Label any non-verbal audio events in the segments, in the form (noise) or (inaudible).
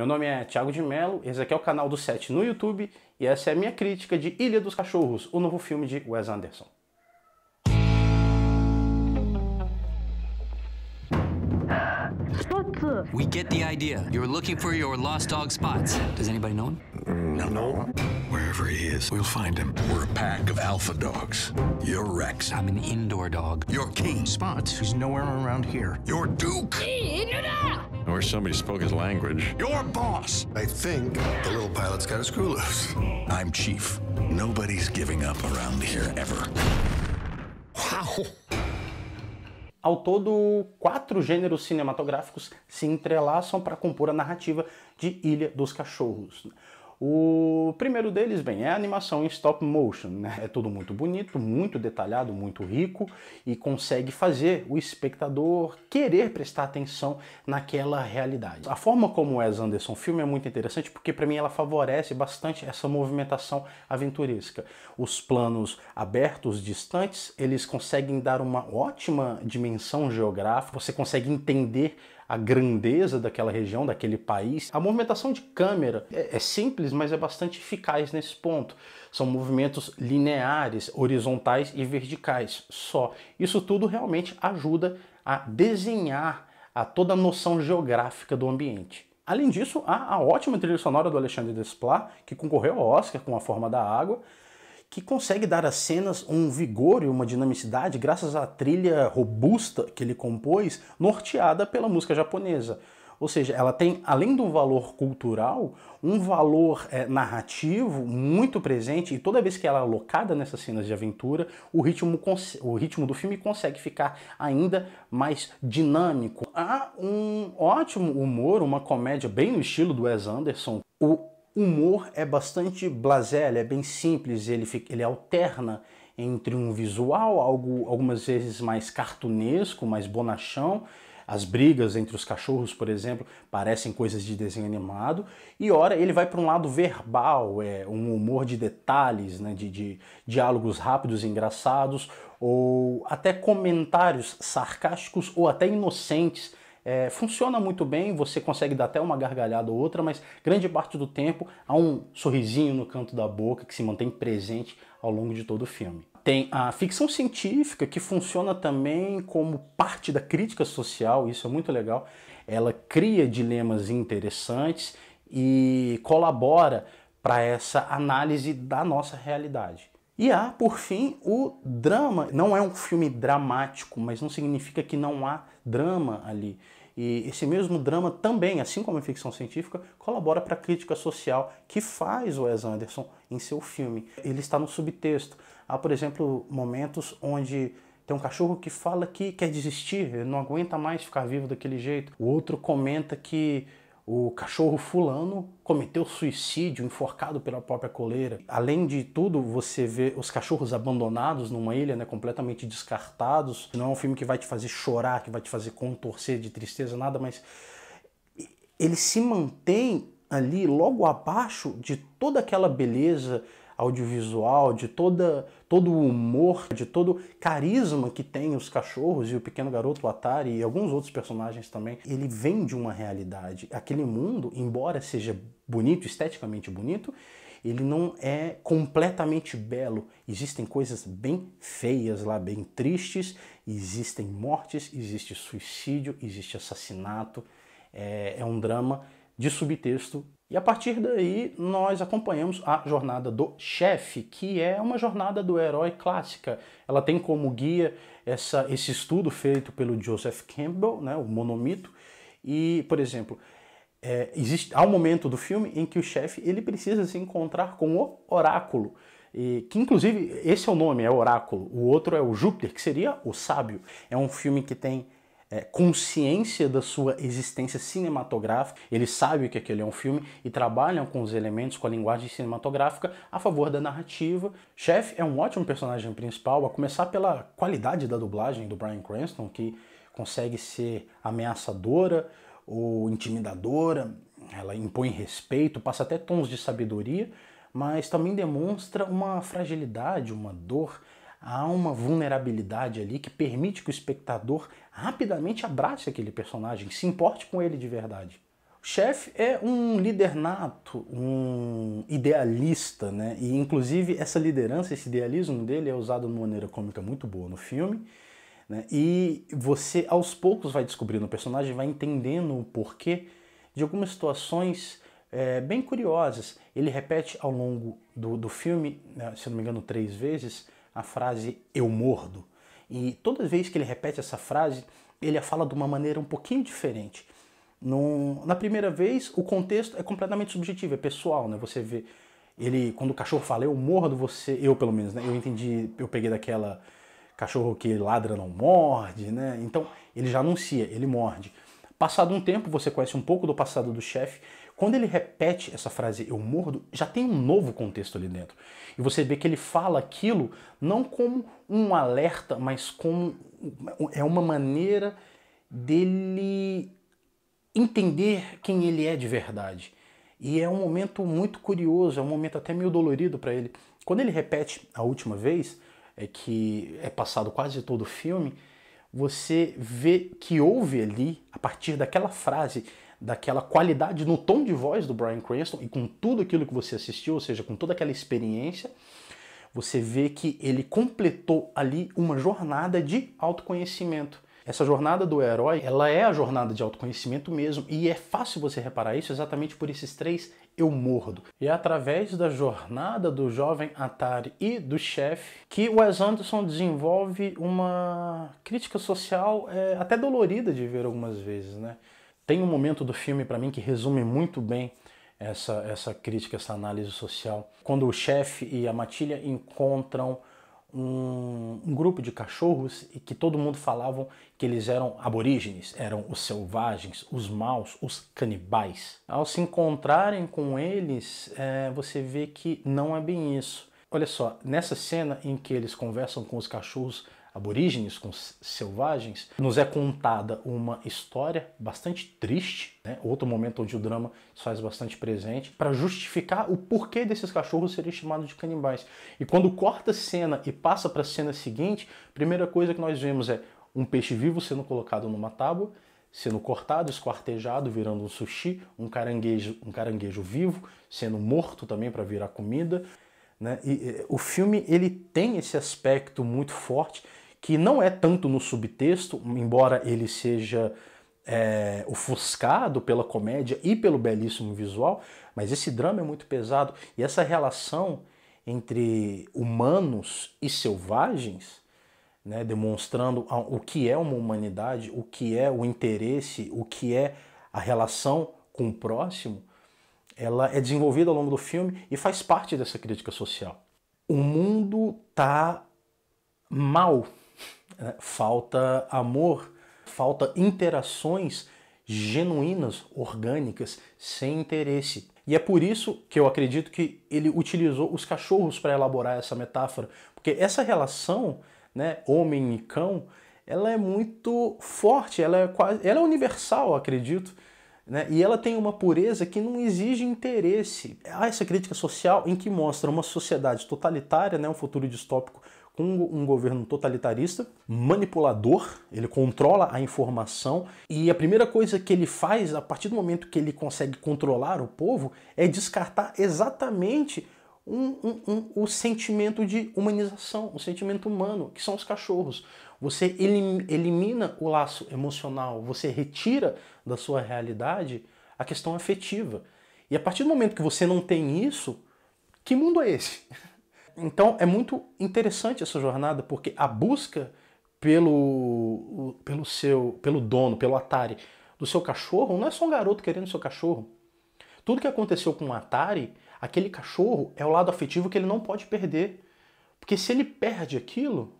Meu nome é Thiago de Mello, esse aqui é o canal do Set no YouTube e essa é a minha crítica de Ilha dos Cachorros, o novo filme de Wes Anderson. We get the idea. You're looking for your lost dog spots. Does anybody know him? No. no. Wherever he is, we'll find him. We're a pack of alpha dogs. You're Rex. I'm an indoor dog. You're King. Spots. He's nowhere around here. You're Duke or somebody spoke his language. Your boss! I think the little pilot's got a screw loose. I'm chief. Nobody's giving up around here ever. Wow! Ao todo, quatro gêneros cinematográficos se entrelaçam para compor a narrativa de Ilha dos Cachorros. O primeiro deles, bem, é a animação em stop motion, né? É tudo muito bonito, muito detalhado, muito rico e consegue fazer o espectador querer prestar atenção naquela realidade. A forma como é Wes Anderson filme é muito interessante porque para mim ela favorece bastante essa movimentação aventuresca. Os planos abertos, distantes, eles conseguem dar uma ótima dimensão geográfica, você consegue entender a grandeza daquela região, daquele país. A movimentação de câmera é, é simples, mas é bastante eficaz nesse ponto. São movimentos lineares, horizontais e verticais só. Isso tudo realmente ajuda a desenhar a toda a noção geográfica do ambiente. Além disso, há a ótima trilha sonora do Alexandre Desplat, que concorreu ao Oscar com A Forma da Água, que consegue dar às cenas um vigor e uma dinamicidade graças à trilha robusta que ele compôs, norteada pela música japonesa. Ou seja, ela tem, além do valor cultural, um valor é, narrativo muito presente, e toda vez que ela é alocada nessas cenas de aventura, o ritmo, o ritmo do filme consegue ficar ainda mais dinâmico. Há um ótimo humor, uma comédia bem no estilo do Wes Anderson. O humor é bastante blasé, ele é bem simples, ele, fica, ele alterna entre um visual, algo, algumas vezes mais cartunesco, mais bonachão, as brigas entre os cachorros, por exemplo, parecem coisas de desenho animado, e ora ele vai para um lado verbal, é um humor de detalhes, né, de, de diálogos rápidos e engraçados, ou até comentários sarcásticos ou até inocentes é, funciona muito bem, você consegue dar até uma gargalhada ou outra, mas grande parte do tempo há um sorrisinho no canto da boca que se mantém presente ao longo de todo o filme. Tem a ficção científica, que funciona também como parte da crítica social, isso é muito legal. Ela cria dilemas interessantes e colabora para essa análise da nossa realidade. E há, por fim, o drama. Não é um filme dramático, mas não significa que não há drama ali. E esse mesmo drama também, assim como a ficção científica, colabora para a crítica social que faz o Wes Anderson em seu filme. Ele está no subtexto. Há, por exemplo, momentos onde tem um cachorro que fala que quer desistir, não aguenta mais ficar vivo daquele jeito. O outro comenta que o cachorro fulano cometeu suicídio, enforcado pela própria coleira. Além de tudo, você vê os cachorros abandonados numa ilha, né, completamente descartados. Não é um filme que vai te fazer chorar, que vai te fazer contorcer de tristeza, nada, mas ele se mantém ali logo abaixo de toda aquela beleza audiovisual, de toda, todo o humor, de todo carisma que tem os cachorros e o pequeno garoto o Atari e alguns outros personagens também, ele vem de uma realidade. Aquele mundo, embora seja bonito, esteticamente bonito, ele não é completamente belo. Existem coisas bem feias lá, bem tristes, existem mortes, existe suicídio, existe assassinato. É, é um drama de subtexto e a partir daí nós acompanhamos a jornada do chefe, que é uma jornada do herói clássica. Ela tem como guia essa, esse estudo feito pelo Joseph Campbell, né, o monomito. E, por exemplo, é, existe, há um momento do filme em que o chefe ele precisa se encontrar com o oráculo. E, que inclusive esse é o nome, é o Oráculo. O outro é o Júpiter, que seria o Sábio. É um filme que tem é, consciência da sua existência cinematográfica, ele sabe que é aquele é um filme e trabalham com os elementos, com a linguagem cinematográfica a favor da narrativa. Chef é um ótimo personagem principal, a começar pela qualidade da dublagem do Brian Cranston, que consegue ser ameaçadora ou intimidadora, ela impõe respeito, passa até tons de sabedoria, mas também demonstra uma fragilidade, uma dor há uma vulnerabilidade ali que permite que o espectador rapidamente abrace aquele personagem, se importe com ele de verdade. O chefe é um líder nato, um idealista, né? E inclusive essa liderança, esse idealismo dele é usado de maneira cômica muito boa no filme. Né? E você aos poucos vai descobrindo o personagem, vai entendendo o porquê de algumas situações é, bem curiosas. Ele repete ao longo do, do filme, né? se não me engano, três vezes, a frase eu mordo. E toda vez que ele repete essa frase, ele a fala de uma maneira um pouquinho diferente. No, na primeira vez, o contexto é completamente subjetivo, é pessoal, né? Você vê ele quando o cachorro fala eu mordo você, eu pelo menos, né? Eu entendi, eu peguei daquela cachorro que ladra não morde, né? Então, ele já anuncia, ele morde. Passado um tempo, você conhece um pouco do passado do chefe quando ele repete essa frase eu mordo, já tem um novo contexto ali dentro. E você vê que ele fala aquilo não como um alerta, mas como é uma maneira dele entender quem ele é de verdade. E é um momento muito curioso, é um momento até meio dolorido para ele. Quando ele repete a última vez, é que é passado quase todo o filme, você vê que houve ali, a partir daquela frase, daquela qualidade no tom de voz do Brian Cranston e com tudo aquilo que você assistiu, ou seja, com toda aquela experiência, você vê que ele completou ali uma jornada de autoconhecimento. Essa jornada do herói, ela é a jornada de autoconhecimento mesmo, e é fácil você reparar isso exatamente por esses três eu mordo. E é através da jornada do jovem Atari e do chefe que Wes Anderson desenvolve uma crítica social é, até dolorida de ver algumas vezes, né? Tem um momento do filme para mim que resume muito bem essa, essa crítica, essa análise social. Quando o chefe e a Matilha encontram um, um, grupo de cachorros e que todo mundo falavam que eles eram aborígenes, eram os selvagens, os maus, os canibais. Ao se encontrarem com eles, é, você vê que não é bem isso. Olha só, nessa cena em que eles conversam com os cachorros aborígenes, com selvagens, nos é contada uma história bastante triste, né? outro momento onde o drama se faz bastante presente, para justificar o porquê desses cachorros serem chamados de canibais. E quando corta a cena e passa para a cena seguinte, a primeira coisa que nós vemos é um peixe vivo sendo colocado numa tábua, sendo cortado, esquartejado, virando um sushi, um caranguejo, um caranguejo vivo sendo morto também para virar comida. Né? E, e, o filme ele tem esse aspecto muito forte que não é tanto no subtexto, embora ele seja é, ofuscado pela comédia e pelo belíssimo visual, mas esse drama é muito pesado e essa relação entre humanos e selvagens, né, demonstrando o que é uma humanidade, o que é o interesse, o que é a relação com o próximo, ela é desenvolvida ao longo do filme e faz parte dessa crítica social. O mundo tá mal é, falta amor, falta interações genuínas, orgânicas, sem interesse. E é por isso que eu acredito que ele utilizou os cachorros para elaborar essa metáfora, porque essa relação, né, homem e cão, ela é muito forte, ela é quase, ela é universal, acredito. Né? E ela tem uma pureza que não exige interesse. Há essa crítica social em que mostra uma sociedade totalitária, né, um futuro distópico um, um governo totalitarista, manipulador, ele controla a informação e a primeira coisa que ele faz a partir do momento que ele consegue controlar o povo é descartar exatamente um, um, um, o sentimento de humanização, o sentimento humano, que são os cachorros. Você elimina o laço emocional, você retira da sua realidade a questão afetiva. E a partir do momento que você não tem isso, que mundo é esse? (laughs) Então é muito interessante essa jornada, porque a busca pelo, pelo seu pelo dono, pelo Atari do seu cachorro, não é só um garoto querendo seu cachorro. Tudo que aconteceu com o Atari, aquele cachorro é o lado afetivo que ele não pode perder. Porque se ele perde aquilo,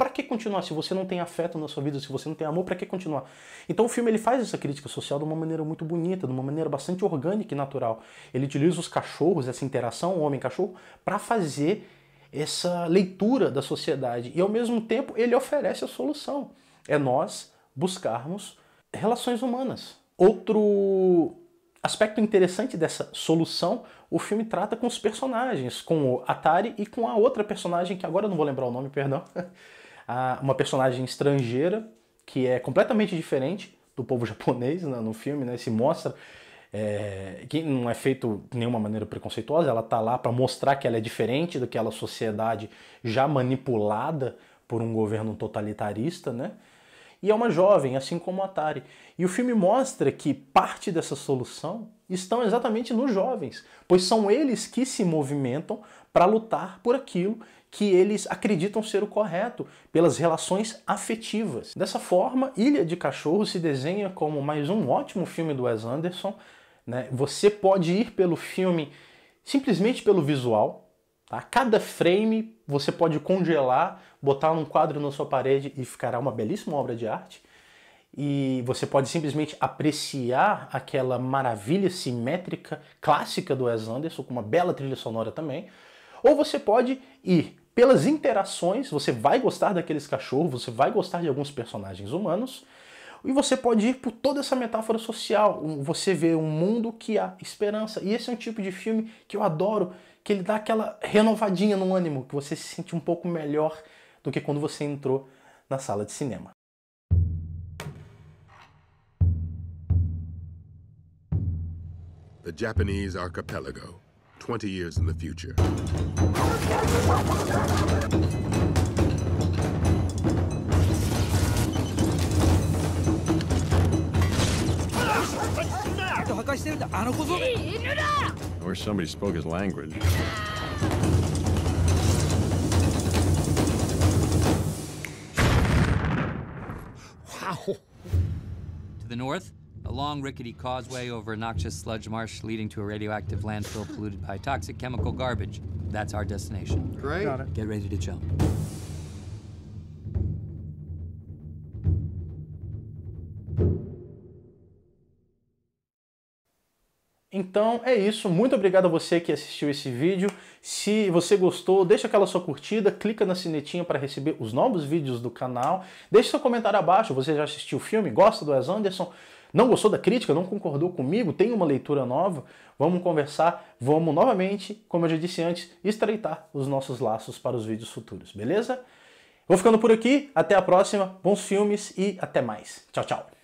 para que continuar se você não tem afeto na sua vida, se você não tem amor, para que continuar? Então o filme ele faz essa crítica social de uma maneira muito bonita, de uma maneira bastante orgânica e natural. Ele utiliza os cachorros, essa interação homem-cachorro, para fazer essa leitura da sociedade e ao mesmo tempo ele oferece a solução. É nós buscarmos relações humanas. Outro aspecto interessante dessa solução, o filme trata com os personagens, com o Atari e com a outra personagem que agora eu não vou lembrar o nome, perdão. (laughs) uma personagem estrangeira que é completamente diferente do povo (laughs) japonês né, no filme, né? Se mostra é, que não é feito de nenhuma maneira preconceituosa, ela tá lá para mostrar que ela é diferente daquela sociedade já manipulada por um governo totalitarista, né? E é uma jovem, assim como a Atari. E o filme mostra que parte dessa solução estão exatamente nos jovens, pois são eles que se movimentam para lutar por aquilo que eles acreditam ser o correto, pelas relações afetivas. Dessa forma, Ilha de Cachorro se desenha como mais um ótimo filme do Wes Anderson. Né? Você pode ir pelo filme simplesmente pelo visual. Tá? Cada frame você pode congelar, botar num quadro na sua parede e ficará uma belíssima obra de arte e você pode simplesmente apreciar aquela maravilha simétrica clássica do Wes Anderson, com uma bela trilha sonora também. Ou você pode ir pelas interações, você vai gostar daqueles cachorros, você vai gostar de alguns personagens humanos, e você pode ir por toda essa metáfora social. Você vê um mundo que há esperança. E esse é um tipo de filme que eu adoro, que ele dá aquela renovadinha no ânimo, que você se sente um pouco melhor do que quando você entrou na sala de cinema. The Japanese Archipelago. 20 years in the future. I wish somebody spoke his language. Wow. To the north? A long, rickety causeway over a noxious sludge marsh leading to a radioactive landfill polluted by toxic chemical garbage. That's our destination. Great. Got it. Get ready to jump. Então é isso, muito obrigado a você que assistiu esse vídeo. Se você gostou, deixa aquela sua curtida, clica na sinetinha para receber os novos vídeos do canal. Deixe seu comentário abaixo, você já assistiu o filme, gosta do Wes Anderson? Não gostou da crítica? Não concordou comigo? Tem uma leitura nova? Vamos conversar, vamos novamente, como eu já disse antes, estreitar os nossos laços para os vídeos futuros, beleza? Vou ficando por aqui, até a próxima, bons filmes e até mais. Tchau, tchau!